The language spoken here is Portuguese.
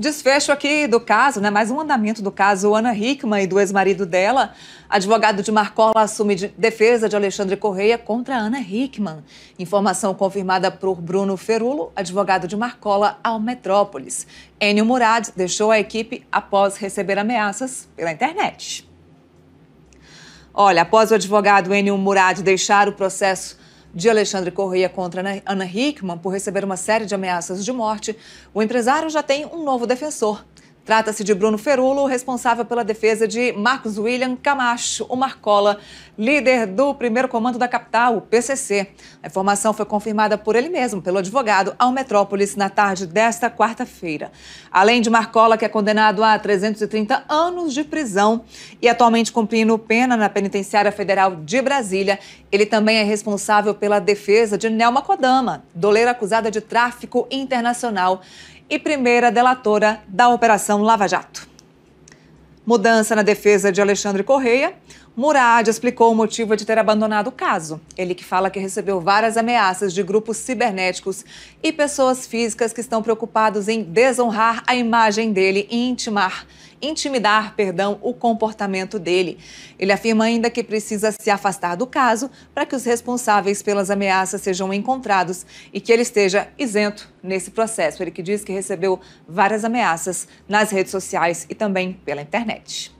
Desfecho aqui do caso, né? Mais um andamento do caso Ana Hickman e do ex-marido dela. Advogado de Marcola assume de defesa de Alexandre Correia contra Ana Hickman. Informação confirmada por Bruno Ferulo, advogado de Marcola ao Metrópolis. Enio Murad deixou a equipe após receber ameaças pela internet. Olha, após o advogado Enio Murad deixar o processo de Alexandre Correia contra Ana Hickman por receber uma série de ameaças de morte, o empresário já tem um novo defensor. Trata-se de Bruno Ferulo, responsável pela defesa de Marcos William Camacho, o Marcola, líder do primeiro comando da capital, o PCC. A informação foi confirmada por ele mesmo, pelo advogado, ao Metrópolis na tarde desta quarta-feira. Além de Marcola, que é condenado a 330 anos de prisão e atualmente cumprindo pena na Penitenciária Federal de Brasília, ele também é responsável pela defesa de Nelma Kodama, doleira acusada de tráfico internacional e primeira delatora da Operação Lava Jato. Mudança na defesa de Alexandre Correia. Murad explicou o motivo de ter abandonado o caso. Ele que fala que recebeu várias ameaças de grupos cibernéticos e pessoas físicas que estão preocupados em desonrar a imagem dele e intimar intimidar, perdão, o comportamento dele. Ele afirma ainda que precisa se afastar do caso para que os responsáveis pelas ameaças sejam encontrados e que ele esteja isento nesse processo. Ele que diz que recebeu várias ameaças nas redes sociais e também pela internet.